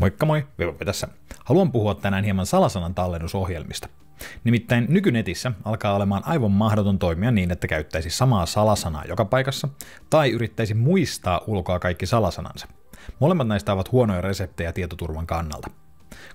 Moikka moi, Vepope tässä. Haluan puhua tänään hieman salasanan tallennusohjelmista. Nimittäin nykynetissä alkaa olemaan aivan mahdoton toimia niin, että käyttäisi samaa salasanaa joka paikassa, tai yrittäisi muistaa ulkoa kaikki salasanansa. Molemmat näistä ovat huonoja reseptejä tietoturvan kannalta.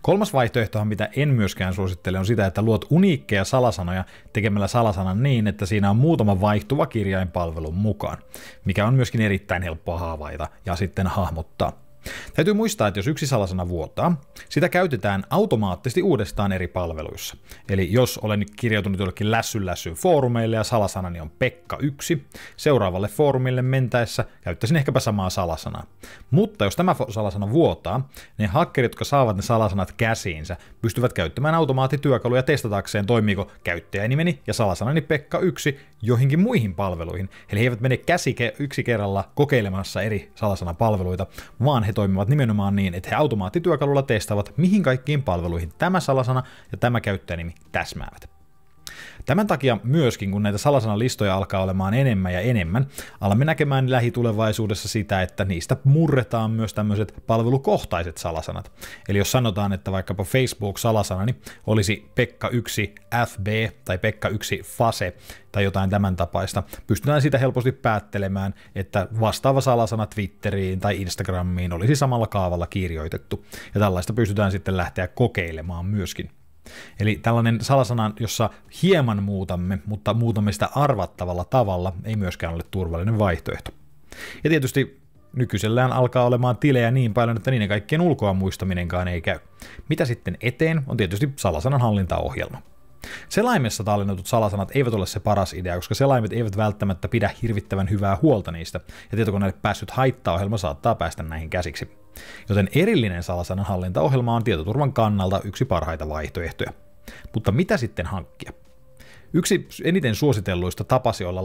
Kolmas vaihtoehtohan, mitä en myöskään suosittele, on sitä, että luot uniikkeja salasanoja tekemällä salasanan niin, että siinä on muutama vaihtuva kirjainpalvelun mukaan, mikä on myöskin erittäin helppoa haavaita ja sitten hahmottaa. Täytyy muistaa, että jos yksi salasana vuotaa, sitä käytetään automaattisesti uudestaan eri palveluissa. Eli jos olen kirjautunut jollekin lässyn lässyn foorumeille ja salasanani niin on Pekka1, seuraavalle foorumille mentäessä käyttäisin ehkäpä samaa salasanaa. Mutta jos tämä salasana vuotaa, ne niin hakkerit, jotka saavat ne salasanat käsiinsä, pystyvät käyttämään automaattityökaluja testatakseen, toimiiko käyttäjänimeni ja salasanani Pekka1 joihinkin muihin palveluihin. Eli he eivät mene käsi yksi kerralla kokeilemassa eri salasanapalveluita, vaan he toimivat nimenomaan niin, että he automaattityökalulla testaavat, mihin kaikkiin palveluihin tämä salasana ja tämä käyttäjänimi täsmäävät. Tämän takia myöskin, kun näitä salasanalistoja alkaa olemaan enemmän ja enemmän, alamme näkemään lähitulevaisuudessa sitä, että niistä murretaan myös tämmöiset palvelukohtaiset salasanat. Eli jos sanotaan, että vaikkapa Facebook-salasanani niin olisi Pekka1FB tai Pekka1Fase tai jotain tämän tapaista, pystytään sitä helposti päättelemään, että vastaava salasana Twitteriin tai Instagramiin olisi samalla kaavalla kirjoitettu. Ja tällaista pystytään sitten lähteä kokeilemaan myöskin. Eli tällainen salasana, jossa hieman muutamme, mutta muutamme sitä arvattavalla tavalla, ei myöskään ole turvallinen vaihtoehto. Ja tietysti nykyisellään alkaa olemaan tilejä niin paljon, että niiden kaikkien ulkoa muistaminenkaan ei käy. Mitä sitten eteen on tietysti salasanan hallintaohjelma. Selaimessa tallennetut salasanat eivät ole se paras idea, koska selaimet eivät välttämättä pidä hirvittävän hyvää huolta niistä, ja tietokoneelle päässyt haittaohjelma saattaa päästä näihin käsiksi joten erillinen salasanan hallintaohjelma on tietoturvan kannalta yksi parhaita vaihtoehtoja. Mutta mitä sitten hankkia? Yksi eniten suositelluista tapasi olla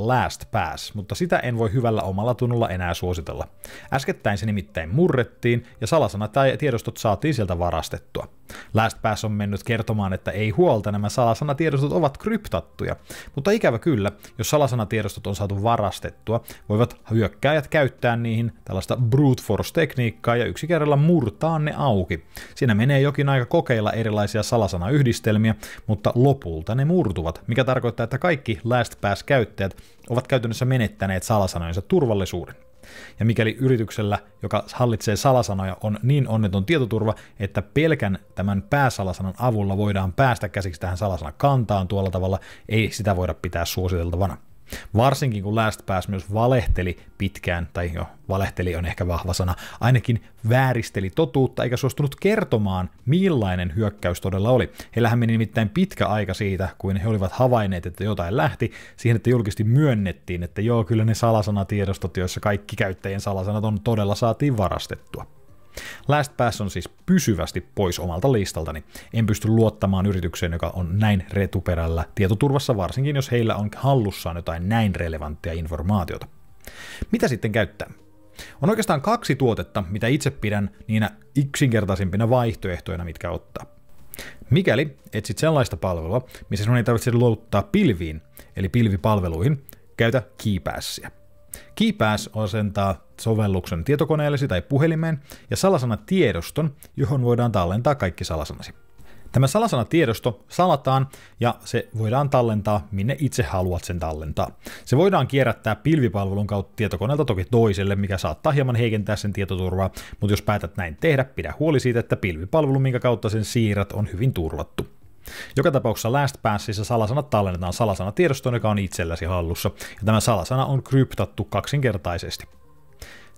pass, mutta sitä en voi hyvällä omalla tunnolla enää suositella. Äskettäin se nimittäin murrettiin ja salasana tai tiedostot saatiin sieltä varastettua. LastPass on mennyt kertomaan, että ei huolta, nämä salasanatiedostot ovat kryptattuja, mutta ikävä kyllä, jos salasanatiedostot on saatu varastettua, voivat hyökkääjät käyttää niihin tällaista brute force-tekniikkaa ja yksi kerralla murtaa ne auki. Siinä menee jokin aika kokeilla erilaisia salasanayhdistelmiä, mutta lopulta ne murtuvat, mikä tarkoittaa, että kaikki LastPass-käyttäjät ovat käytännössä menettäneet salasanojensa turvallisuuden. Ja mikäli yrityksellä, joka hallitsee salasanoja, on niin onneton tietoturva, että pelkän tämän pääsalasanan avulla voidaan päästä käsiksi tähän salasanakantaan tuolla tavalla, ei sitä voida pitää suositeltavana. Varsinkin kun LastPass myös valehteli pitkään, tai jo valehteli on ehkä vahva sana, ainakin vääristeli totuutta eikä suostunut kertomaan, millainen hyökkäys todella oli. Heillähän meni nimittäin pitkä aika siitä, kuin he olivat havainneet, että jotain lähti, siihen, että julkisesti myönnettiin, että joo, kyllä ne salasanatiedostot, joissa kaikki käyttäjien salasanat on, todella saatiin varastettua. LastPass on siis pysyvästi pois omalta listaltani. En pysty luottamaan yritykseen, joka on näin retuperällä tietoturvassa, varsinkin jos heillä on hallussaan jotain näin relevanttia informaatiota. Mitä sitten käyttää? On oikeastaan kaksi tuotetta, mitä itse pidän niinä yksinkertaisimpina vaihtoehtoina, mitkä ottaa. Mikäli etsit sellaista palvelua, missä sinun ei tarvitse luottaa pilviin, eli pilvipalveluihin, käytä KeyPassia. KeyPass asentaa sovelluksen tietokoneellesi tai puhelimeen ja salasanatiedoston, johon voidaan tallentaa kaikki salasanasi. Tämä salasanatiedosto salataan ja se voidaan tallentaa minne itse haluat sen tallentaa. Se voidaan kierrättää pilvipalvelun kautta tietokoneelta toki toiselle, mikä saattaa hieman heikentää sen tietoturvaa, mutta jos päätät näin tehdä, pidä huoli siitä, että pilvipalvelu, minkä kautta sen siirrät, on hyvin turvattu. Joka tapauksessa LastPassissa salasanat tallennetaan salasanatiedostoon, joka on itselläsi hallussa, ja tämä salasana on kryptattu kaksinkertaisesti.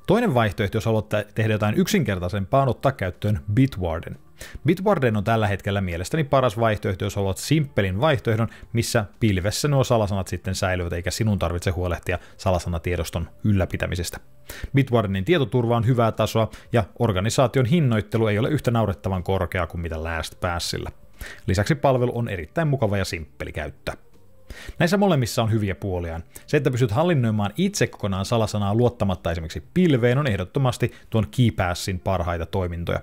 Toinen vaihtoehto, jos haluat tehdä jotain yksinkertaisempaa, on ottaa käyttöön Bitwarden. Bitwarden on tällä hetkellä mielestäni paras vaihtoehto, jos haluat simppelin vaihtoehdon, missä pilvessä nuo salasanat sitten säilyvät, eikä sinun tarvitse huolehtia salasanatiedoston ylläpitämisestä. Bitwardenin tietoturva on hyvää tasoa, ja organisaation hinnoittelu ei ole yhtä naurettavan korkea kuin mitä LastPassilla. Lisäksi palvelu on erittäin mukava ja simppeli käyttää. Näissä molemmissa on hyviä puolia. Se, että pystyt hallinnoimaan itse kokonaan salasanaa luottamatta esimerkiksi pilveen, on ehdottomasti tuon KeyPassin parhaita toimintoja.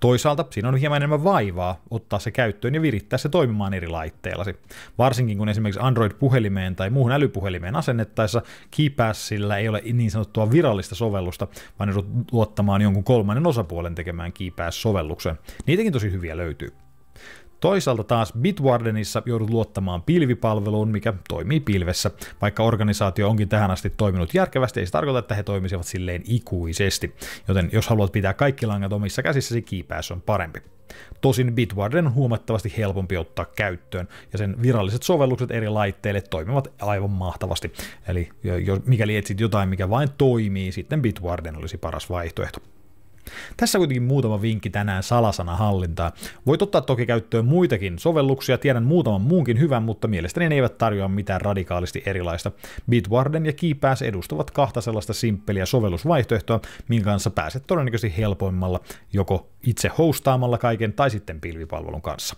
Toisaalta siinä on hieman enemmän vaivaa ottaa se käyttöön ja virittää se toimimaan eri laitteellasi. Varsinkin kun esimerkiksi Android-puhelimeen tai muuhun älypuhelimeen asennettaessa KeyPassilla ei ole niin sanottua virallista sovellusta, vaan joudut luottamaan jonkun kolmannen osapuolen tekemään KeyPass-sovelluksen. Niitäkin tosi hyviä löytyy. Toisaalta taas Bitwardenissa joudut luottamaan pilvipalveluun, mikä toimii pilvessä. Vaikka organisaatio onkin tähän asti toiminut järkevästi, ei se tarkoita, että he toimisivat silleen ikuisesti. Joten jos haluat pitää kaikki langat omissa käsissäsi, kiipääs on parempi. Tosin Bitwarden on huomattavasti helpompi ottaa käyttöön, ja sen viralliset sovellukset eri laitteille toimivat aivan mahtavasti. Eli jos, mikäli etsit jotain, mikä vain toimii, sitten Bitwarden olisi paras vaihtoehto. Tässä kuitenkin muutama vinkki tänään salasana hallintaa. Voit ottaa toki käyttöön muitakin sovelluksia, tiedän muutaman muunkin hyvän, mutta mielestäni ne eivät tarjoa mitään radikaalisti erilaista. Bitwarden ja KeyPass edustavat kahta sellaista simppeliä sovellusvaihtoehtoa, minkä kanssa pääset todennäköisesti helpoimmalla joko itse hostaamalla kaiken tai sitten pilvipalvelun kanssa.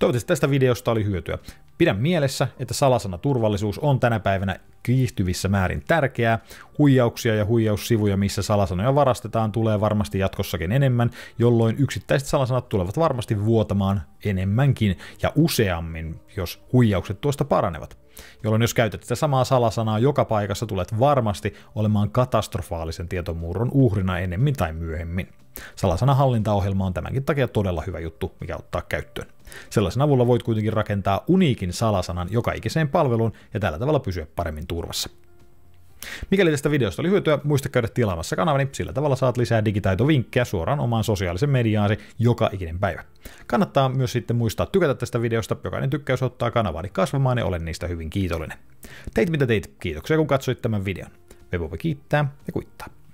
Toivottavasti tästä videosta oli hyötyä. Pidä mielessä, että salasana turvallisuus on tänä päivänä kiihtyvissä määrin tärkeää. Huijauksia ja huijaussivuja, missä salasanoja varastetaan, tulee varmasti jatkossakin enemmän, jolloin yksittäiset salasanat tulevat varmasti vuotamaan enemmänkin ja useammin, jos huijaukset tuosta paranevat jolloin jos käytät sitä samaa salasanaa joka paikassa, tulet varmasti olemaan katastrofaalisen tietomurron uhrina ennemmin tai myöhemmin. Salasanahallintaohjelma on tämänkin takia todella hyvä juttu, mikä ottaa käyttöön. Sellaisen avulla voit kuitenkin rakentaa uniikin salasanan joka ikiseen palveluun ja tällä tavalla pysyä paremmin turvassa. Mikäli tästä videosta oli hyötyä, muista käydä tilaamassa kanavani, sillä tavalla saat lisää digitaitovinkkejä suoraan omaan sosiaalisen mediaasi joka ikinen päivä. Kannattaa myös sitten muistaa tykätä tästä videosta, jokainen tykkäys ottaa kanavani kasvamaan ja olen niistä hyvin kiitollinen. Teit mitä teit, kiitoksia kun katsoit tämän videon. Webobe kiittää ja kuittaa.